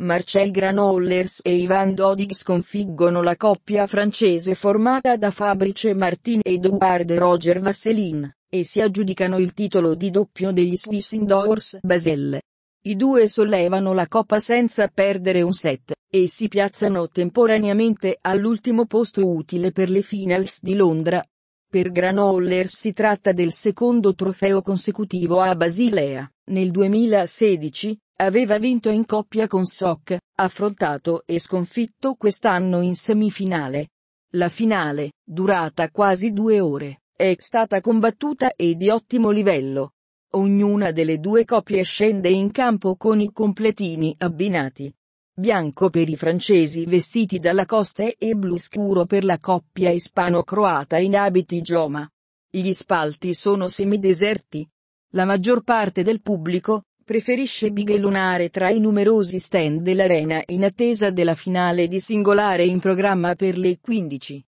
Marcel Granollers e Ivan Dodig sconfiggono la coppia francese formata da Fabrice Martin ed Edouard Roger Vasselin, e si aggiudicano il titolo di doppio degli Swiss Indoors Basel. I due sollevano la coppa senza perdere un set, e si piazzano temporaneamente all'ultimo posto utile per le finals di Londra. Per Granollers si tratta del secondo trofeo consecutivo a Basilea, nel 2016, aveva vinto in coppia con Sok, affrontato e sconfitto quest'anno in semifinale. La finale, durata quasi due ore, è stata combattuta e di ottimo livello. Ognuna delle due coppie scende in campo con i completini abbinati. Bianco per i francesi vestiti dalla costa e blu scuro per la coppia ispano-croata in abiti gioma. Gli spalti sono semideserti. La maggior parte del pubblico, preferisce bighe tra i numerosi stand dell'arena in attesa della finale di singolare in programma per le 15.